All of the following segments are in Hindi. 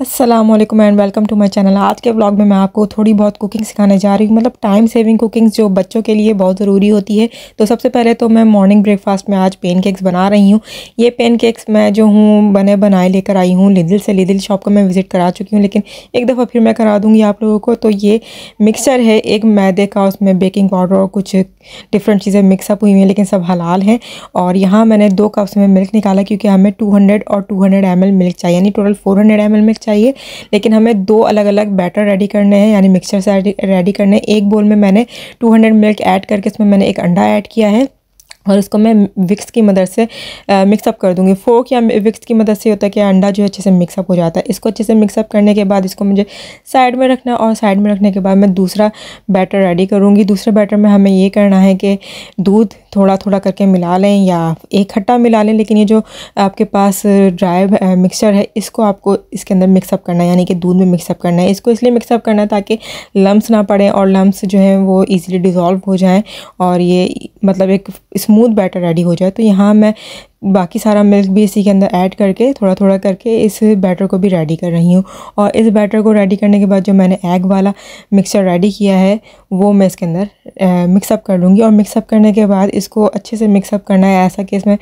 Aslam and welcome to my channel आज के ब्लॉग में मैं आपको थोड़ी बहुत कुकिंग सिखाने जा रही हूँ मतलब टाइम सेविंग कुकिंग्स जो बच्चों के लिए बहुत ज़रूरी होती है तो सबसे पहले तो मैं मॉर्निंग ब्रेकफास्ट में आज पेन केक्स बना रही हूँ ये पेन केक्स मैं जो हूँ बने बनाए लेकर आई हूँ लिदिल से लिदिल शॉप को मैं विज़िट करा चुकी हूँ लेकिन एक दफ़ा फिर मैं करा दूँगी आप लोगों को तो ये मिक्सर है एक मैदे का उसमें बेकिंग पाउडर और कुछ डिफरेंट चीज़ें मिक्सअप हुई हुई हैं लेकिन सब हलाल हैं और यहाँ मैंने दो कप्स में मिल्क निकाला क्योंकि हमें टू और टू हंड्रेड मिल्क चाहिए यानी टोटल फोर हंड्रेड मिल्क चाहिए लेकिन हमें दो अलग अलग बैटर रेडी करने हैं यानी मिक्सचर रेडी करने हैं एक बोल में मैंने 200 मिल्क ऐड करके इसमें मैंने एक अंडा ऐड किया है और इसको मैं विक्स की मदद से मिक्सअप कर दूँगी फोक या विक्स की मदद से होता है कि अंडा जो है अच्छे से मिक्सअप हो जाता है इसको अच्छे से मिक्सअप करने के बाद इसको मुझे साइड में रखना है और साइड में रखने के बाद मैं दूसरा बैटर रेडी करूँगी दूसरे बैटर में हमें ये करना है कि दूध थोड़ा थोड़ा करके मिला लें या एक खट्टा मिला लें लेकिन ये जो आपके पास ड्राई मिक्सचर है इसको आपको इसके अंदर मिक्सअप करना है यानी कि दूध में मिक्सअप करना है इसको इसलिए मिक्सअप करना है ताकि लम्स ना पड़े और लम्स जो हैं वो ईज़िली डिज़ोल्व हो जाएँ और ये मतलब एक स्मूथ बैटर रेडी हो जाए तो यहाँ मैं बाकी सारा मिल्क भी इसी के अंदर ऐड करके थोड़ा थोड़ा करके इस बैटर को भी रेडी कर रही हूँ और इस बैटर को रेडी करने के बाद जो मैंने एग वाला मिक्सचर रेडी किया है वो मैं इसके अंदर मिक्सअप कर लूँगी और मिक्सअप करने के बाद इसको अच्छे से मिक्सअप करना है ऐसा कि इसमें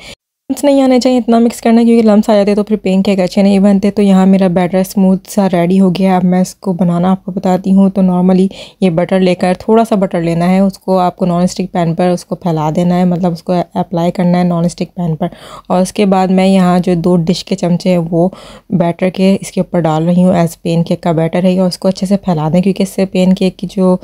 लम्स नहीं आने चाहिए इतना मिक्स करना क्योंकि लम्स आ जाते तो फिर पेन के अच्छे नहीं बनते तो यहाँ मेरा बैटर स्मूथ सा रेडी हो गया अब मैं इसको बनाना आपको बताती हूँ तो नॉर्मली ये बटर लेकर थोड़ा सा बटर लेना है उसको आपको नॉन स्टिक पैन पर उसको फैला देना है मतलब उसको अप्लाई करना है नॉन स्टिक पैन पर और उसके बाद मैं यहाँ जो दो डिश के चमचे हैं वो बैटर के इसके ऊपर डाल रही हूँ एज पेन केक का बैटर है और उसको अच्छे से फैला दें क्योंकि इससे पेन केक की जो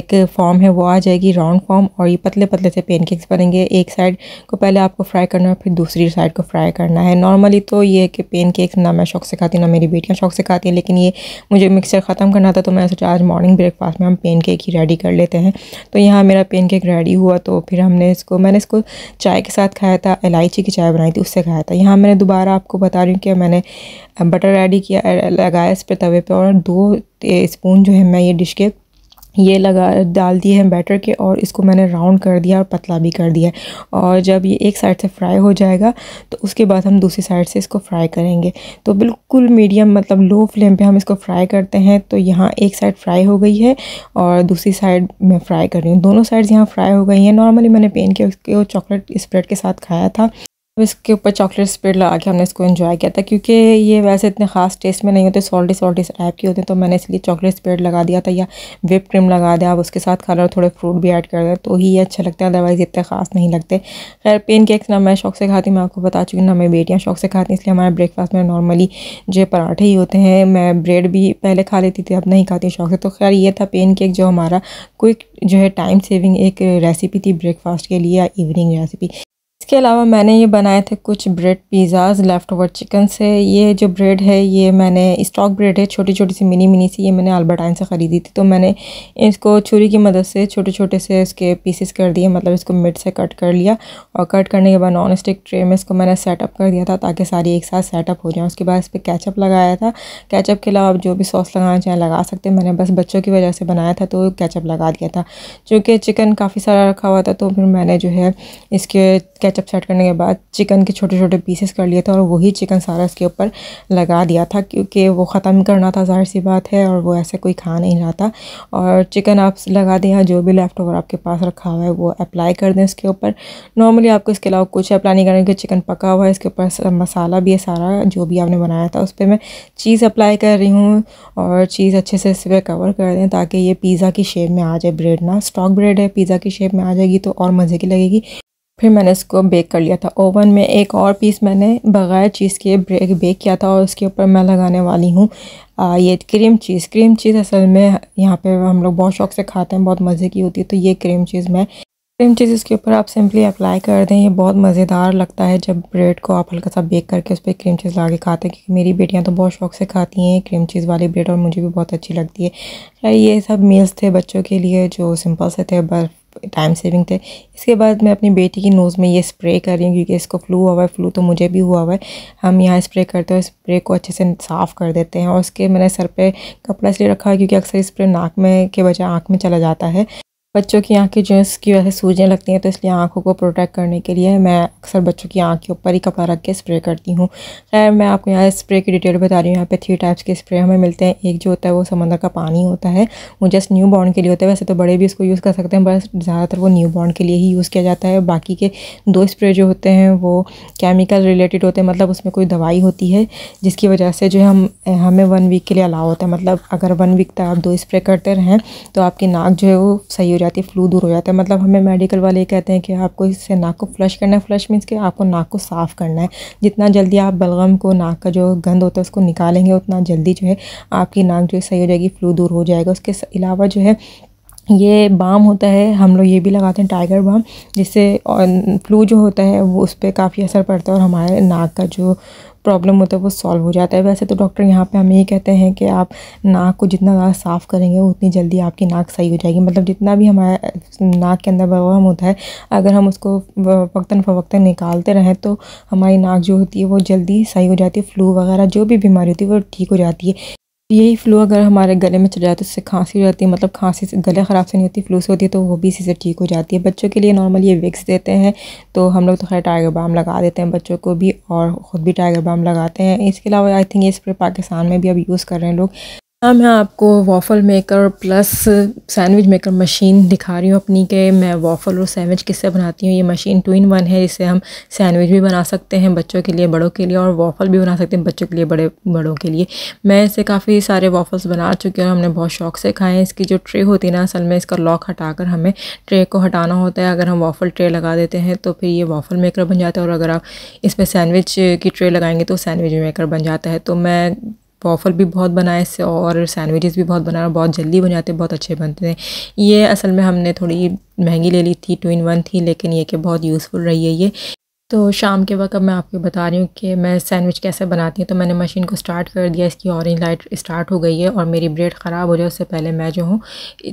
एक फॉर्म है वो आ जाएगी राउंड फॉर्म और ये पतले पतले से पेन केक्स बनेंगे एक साइड को पहले आपको फ्राई करना है फिर दूसरे दूसरी साइड को फ्राई करना है नॉर्मली तो ये है कि पेन केक ना मैं शौक से खाती ना मेरी बेटियाँ शौक से खाती हैं लेकिन ये मुझे मिक्सर ख़त्म करना था तो मैं सोचा आज मॉर्निंग ब्रेकफास्ट में हम पेन केक ही रेडी कर लेते हैं तो यहाँ मेरा पेन केक रेडी हुआ तो फिर हमने इसको मैंने इसको चाय के साथ खाया था इलायची की चाय बनाई थी उससे खाया था यहाँ मैंने दोबारा आपको बता रही हूँ कि मैंने बटर रेडी किया लगाया इस पर तवे पर और दो स्पून जो है मैं ये डिश के ये लगा डाल दिए हैं बैटर के और इसको मैंने राउंड कर दिया और पतला भी कर दिया और जब ये एक साइड से फ्राई हो जाएगा तो उसके बाद हम दूसरी साइड से इसको फ्राई करेंगे तो बिल्कुल मीडियम मतलब लो फ्लेम पे हम इसको फ्राई करते हैं तो यहाँ एक साइड फ्राई हो गई है और दूसरी साइड मैं फ्राई कर रही हूँ दोनों साइड्स यहाँ फ्राई हो गई हैं नॉर्मली मैंने पेन के उसके चॉकलेट स्प्रेड के साथ खाया था अब इसके ऊपर चॉकलेट स्प्रेड लगा के हमने इसको एंजॉय किया था क्योंकि ये वैसे इतने खास टेस्ट में नहीं होते सॉल्टी सॉल्टी टाइप के होते हैं तो मैंने इसलिए चॉकलेट स्प्रेड लगा दिया था या विप क्रीम लगा दिया आप उसके साथ खा और थोड़े फ्रूट भी ऐड कर दें तो ही ये अच्छा लगता है अदरवाइज़ इतने खास नहीं लगते खैर पेन केक्स ना मैं शौक से खाती मैं आपको बता चुकी हूँ ना मेरी बेटियाँ शौक से खाती हैं इसलिए हमारे ब्रेकफास्ट में नॉर्मली जो पराठे ही होते हैं मैं ब्रेड भी पहले खा लेती थी अब नहीं खाती शौक से तो खैर ये था पेन केक जो हमारा क्विक जो है टाइम सेविंग एक रेसिपी थी ब्रेकफास्ट के लिए या इवनिंग रेसिपी इसके अलावा मैंने ये बनाए थे कुछ bread pizzas leftover chicken से ये जो ब्रेड है ये मैंने स्टॉक ब्रेड है छोटी छोटी सी मिनी मिनी सी ये मैंने अल्बर्टाइन से ख़रीदी थी तो मैंने इसको छुरी की मदद से छोटे छोटे से इसके पीसेस कर दिए मतलब इसको मिड से कट कर लिया और कट करने के बाद नॉन स्टिक ट्रे में इसको मैंने सेटअप कर दिया था ताकि सारी एक साथ सेटअप हो जाए उसके बाद इस पर कैचअप लगाया था कैचअप के अलावा आप जो भी सॉस लगाना चाहें लगा सकते हैं मैंने बस बच्चों की वजह से बनाया था तो कैचअप लगा दिया था चूँकि चिकन काफ़ी सारा रखा हुआ था तो फिर मैंने जो है इसके कैचअप सब सेट करने के बाद चिकन के छोटे छोटे पीसेस कर लिए थे और वही चिकन सारा इसके ऊपर लगा दिया था क्योंकि वो ख़त्म करना था ज़ाहिर सी बात है और वो ऐसे कोई खा नहीं रहा था और चिकन आप लगा दें या जो भी लेफ़्ट ओवर आपके पास रखा हुआ है वो अप्लाई कर दें इसके ऊपर नॉर्मली आपको इसके अलावा कुछ अप्लाई नहीं करना क्योंकि चिकन पका हुआ है इसके ऊपर मसाला भी है सारा जो भी आपने बनाया था उस पर मैं चीज़ अप्लाई कर रही हूँ और चीज़ अच्छे से इस पर कवर कर दें ताकि ये पिज़्ज़ा की शेप में आ जाए ब्रेड ना स्टॉक ब्रेड है पिज़्ज़ा की शेप में आ जाएगी तो और मज़े की लगेगी फिर मैंने इसको बेक कर लिया था ओवन में एक और पीस मैंने बग़ैर चीज़ के ब्रेक बेक किया था और उसके ऊपर मैं लगाने वाली हूँ ये क्रीम चीज़ क्रीम चीज़ असल में यहाँ पे हम लोग बहुत शौक से खाते हैं बहुत मज़े की होती है तो ये क्रीम चीज़ मैं क्रीम चीज़ इसके ऊपर आप सिंपली अप्लाई कर दें ये बहुत मज़ेदार लगता है जब ब्रेड को आप हल्का सा बेक करके उस पर क्रीम चीज़ ला के खाते हैं क्योंकि मेरी बेटियां तो बहुत शौक से खाती हैं क्रीम चीज़ वाली ब्रेड और मुझे भी बहुत अच्छी लगती है ये सब मील्स थे बच्चों के लिए जो सिंपल से थे बर्फ टाइम सेविंग थे इसके बाद मैं अपनी बेटी की नोज़ में ये स्प्रे कर रही हूँ क्योंकि इसको फ्लू हुआ है फ्लू तो मुझे भी हुआ हुआ है हम यहाँ स्प्रे करते हैं स्प्रे को अच्छे से साफ़ कर देते हैं और उसके मैंने सर पे कपड़ा इसलिए रखा है क्योंकि अक्सर स्प्रे नाक में के बजाय आँख में चला जाता है बच्चों की आंखें जो है उसकी वजह से सूजने लगती हैं तो इसलिए आंखों को प्रोटेक्ट करने के लिए मैं अक्सर बच्चों की आंख के ऊपर ही कपड़ा रख के स्प्रे करती हूँ खैर मैं आपको यहाँ स्प्रे की डिटेल बता रही हूँ यहाँ पे थ्री टाइप्स के स्प्रे हमें मिलते हैं एक जो होता है वो समंदर का पानी होता है वो जस्ट न्यू बॉर्न के लिए होता है वैसे तो बड़े भी इसको यूज़ कर सकते हैं बस ज़्यादातर वो न्यू बॉर्न के लिए ही यूज़ किया जाता है बाकी के दो स्प्रे जो होते हैं वो केमिकल रिलेटेड होते हैं मतलब उसमें कोई दवाई होती है जिसकी वजह से जो है हम हमें वन वीक के लिए अलाव होता है मतलब अगर वन वीक तक आप दो स्प्रे करते रहें तो आपकी नाक जो है वो सही जाती है फ्लू दूर हो जाता है मतलब हमें मेडिकल वाले कहते हैं कि आपको इससे नाक को फ्लश करना है फ्लश मीन्स कि आपको नाक को साफ़ करना है जितना जल्दी आप बलगम को नाक का जो गंद होता है उसको निकालेंगे उतना जल्दी जो है आपकी नाक जो है सही हो जाएगी फ्लू दूर हो जाएगा उसके अलावा जो है ये बाम होता है हम लोग ये भी लगाते हैं टाइगर बाम जिससे फ्लू जो होता है वो उस पर काफ़ी असर पड़ता है और हमारे नाक का जो प्रॉब्लम होता है वो सॉल्व हो जाता है वैसे तो डॉक्टर यहाँ पे हमें ये कहते हैं कि आप नाक को जितना ज़्यादा साफ़ करेंगे उतनी जल्दी आपकी नाक सही हो जाएगी मतलब जितना भी हमारे नाक के अंदर बवाम होता है अगर हम उसको वक्ता फ़वक्ता निकालते रहें तो हमारी नाक जो होती है वो जल्दी सही हो जाती है फ्लू वगैरह जो भी बीमारी होती है वो ठीक हो जाती है यही फ्लू अगर हमारे गले में चले जाए तो उससे खांसी हो जाती है मतलब खांसी से गले ख़राब से नहीं होती फ्लू से होती है तो वो भी इसी से ठीक हो जाती है बच्चों के लिए नॉर्मली ये विक्स देते हैं तो हम लोग तो खैर टाइगर बाम लगा देते हैं बच्चों को भी और ख़ुद भी टाइगर बाम लगाते हैं इसके अलावा आई थिंक ये स्प्रे पाकिस्तान में भी अब यूज़ कर रहे हैं लोग हाँ मैं आपको waffle maker plus sandwich maker machine दिखा रही हूँ अपनी के मैं वॉफ़ल और सैंडविच किससे बनाती हूँ ये मशीन टू इन वन है इससे हम सैंडविच भी बना सकते हैं बच्चों के लिए बड़ों के लिए और वॉफ़ल भी बना सकते हैं बच्चों के लिए बड़े बड़ों के लिए मैं इसे काफ़ी सारे वॉफ़ल्स बना चुकी हूँ और हमने बहुत शौक से खाए हैं इसकी जो ट्रे होती है ना असल में इसका लॉक हटा कर हमें ट्रे को हटाना होता है अगर हम वॉफ़ल ट्रे लगा देते हैं तो फिर ये वॉफ़ल मेकर बन जाता है और अगर आप इसमें सैंडविच की ट्रे लगाएंगे तो सैंडविच मेकर बन जाता है तो मैं वॉफल भी बहुत बनाए इससे और सैंडविचेस भी बहुत बनाए बहुत जल्दी बन जाते बहुत अच्छे बनते हैं ये असल में हमने थोड़ी महंगी ले ली थी टू इन वन थी लेकिन ये कि बहुत यूज़फुल रही है ये तो शाम के वक्त अब मैं आपको बता रही हूँ कि मैं सैंडविच कैसे बनाती हूँ तो मैंने मशीन को स्टार्ट कर दिया इसकी ऑरेंज लाइट स्टार्ट हो गई है और मेरी ब्रेड ख़राब हो जाए उससे पहले मैं जो हूँ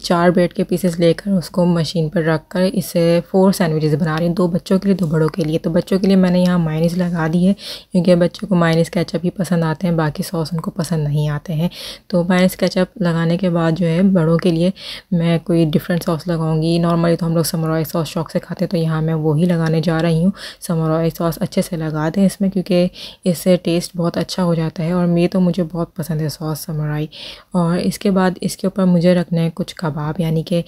चार ब्रेड के पीसेस लेकर उसको मशीन पर रख कर इसे फ़ोर सैंडविचेस बना रही हूँ दो बच्चों के लिए दो बड़ों के लिए तो बच्चों के लिए मैंने यहाँ माइनस लगा दी है क्योंकि बच्चों को माइनस कैचअप ही पसंद आते हैं बाकी सॉस उनको पसंद नहीं आते हैं तो माइनस कैचअप लगाने के बाद जो है बड़ों के लिए मैं कोई डिफरेंट सॉस लगाऊँगी नॉर्मली तो हम लोग समरॉय सॉस शौक से खाते तो यहाँ मैं वही लगाने जा रही हूँ समर और तो सॉस अच्छे से लगा दें इसमें क्योंकि इससे टेस्ट बहुत अच्छा हो जाता है और मे तो मुझे बहुत पसंद है सॉस समराई और इसके बाद इसके ऊपर मुझे रखना है कुछ कबाब यानी कि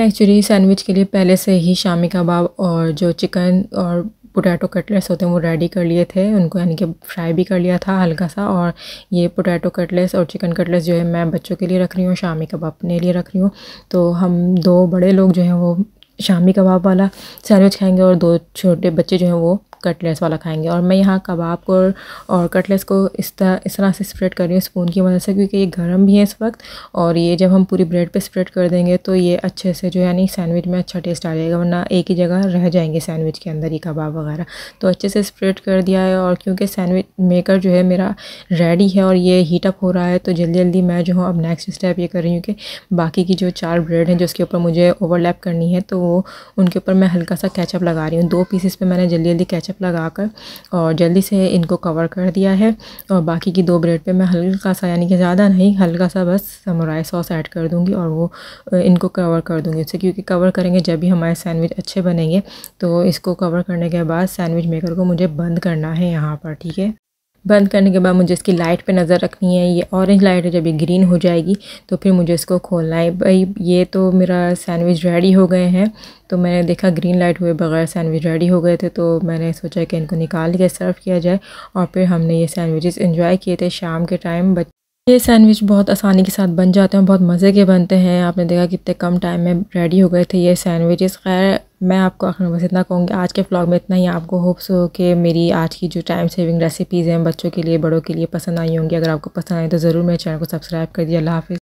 एक्चुअली सैंडविच के लिए पहले से ही शामी कबाब और जो चिकन और पोटैटो कटलेट्स होते हैं वो रेडी कर लिए थे उनको यानी कि फ्राई भी कर लिया था हल्का सा और ये पोटैटो कटलेट्स और चिकन कटलेट्स जो है मैं बच्चों के लिए रख रही हूँ शामी कबाब अपने लिए रख रही हूँ तो हम दो बड़े लोग जो हैं वो शामी कबाब वाला सैंडविच खाएंगे और दो छोटे बच्चे जो हैं वो कटलेस वाला खाएंगे और मैं यहाँ कबाब को और कटलेस को इस तरह इस तरह से स्प्रेड कर रही हूँ स्पून की मदद से क्योंकि ये गर्म भी है इस वक्त और ये जब हम पूरी ब्रेड पे स्प्रेड कर देंगे तो ये अच्छे से जो यानी सैंडविच में अच्छा टेस्ट आ जाएगा वरना एक ही जगह रह जाएंगे सैंडविच के अंदर ही कबाब वगैरह तो अच्छे से स्प्रेड कर दिया है और क्योंकि सैंडविच मेकर जो है मेरा रेडी है और ये हीटअप हो रहा है तो जल्दी जल्दी मैं जो हूँ अब नेक्स्ट स्टेप ये कर रही हूँ कि बाकी की जो चार ब्रेड हैं जिसके ऊपर मुझे ओवरलैप करनी है तो वो उनके ऊपर मैं हल्का सा कैचअप लगा रही हूँ दो पीसेस पर मैंने जल्दी जल्दी कैचअप केचप कर और जल्दी से इनको कवर कर दिया है और बाकी की दो ब्रेड पे मैं हल्का सा यानी कि ज़्यादा नहीं हल्का सा बस समराय सॉस ऐड कर दूँगी और वो इनको कवर कर दूँगी इससे क्योंकि कवर करेंगे जब भी हमारे सैंडविच अच्छे बनेंगे तो इसको कवर करने के बाद सैंडविच मेकर को मुझे बंद करना है यहाँ पर ठीक है बंद करने के बाद मुझे इसकी लाइट पे नज़र रखनी है ये ऑरेंज लाइट है जब ये ग्रीन हो जाएगी तो फिर मुझे इसको खोलना है भाई ये तो मेरा सैंडविच रेडी हो गए हैं तो मैंने देखा ग्रीन लाइट हुए बगैर सैंडविच रेडी हो गए थे तो मैंने सोचा कि इनको निकाल के सर्व किया जाए और फिर हमने ये सैंडविचेस इन्जॉय किए थे शाम के टाइम बच ये सैंडविच बहुत आसानी के साथ बन जाते हैं बहुत मज़े के बनते हैं आपने देखा कितने कम टाइम में रेडी हो गए थे ये सैंडविचेस खैर मैं आपको आखिर बस इतना कहूँगी आज के फ्लॉग में इतना ही आपको होप्स हो कि मेरी आज की जो टाइम सेविंग रेसिपीज़ हैं बच्चों के लिए बड़ों के लिए पसंद आई होंगी अगर आपको पसंद आए तो ज़रूर मेरे चैनल को सब्सक्राइब कर दिया अल्लाह